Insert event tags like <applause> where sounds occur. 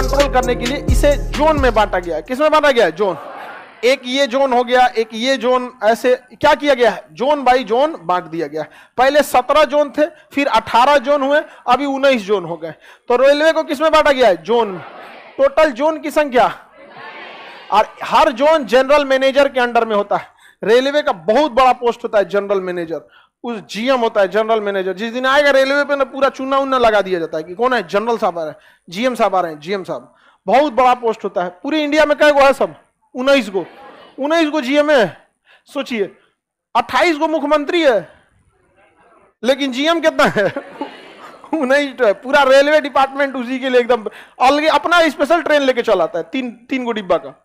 control करने के लिए इसे जोन में बांटा गया है किस में बांटा गया जोन एक ये जोन हो गया एक ये जोन ऐसे क्या किया गया है जोन बाई जोन बांट दिया गया पहले सत्रह जोन थे फिर अठारह जोन हुए अभी उन्नीस जोन हो गए तो रेलवे को किसमें बांटा गया है जोन टोटल जोन की संख्या और हर जोन जनरल मैनेजर के अंडर में होता है रेलवे का बहुत बड़ा पोस्ट होता है जनरल मैनेजर उस जीएम होता है जनरल मैनेजर जिस दिन आएगा रेलवे पे ना पूरा चूना उन्ना लगा दिया जाता है कि कौन है जनरल साहब आ रहे हैं जीएम साहब आ रहे हैं जीएम साहब बहुत बड़ा पोस्ट होता है पूरे इंडिया में कई गो है सब उन्नीस गो उन्नीस गो जीएम है सोचिए अट्ठाईस गो मुख्यमंत्री है लेकिन जीएम कितना है <laughs> उन्नीस तो है पूरा रेलवे डिपार्टमेंट उसी के लिए एकदम अलग अपना स्पेशल ट्रेन लेके चलाता है तीन तीन गो डिब्बा का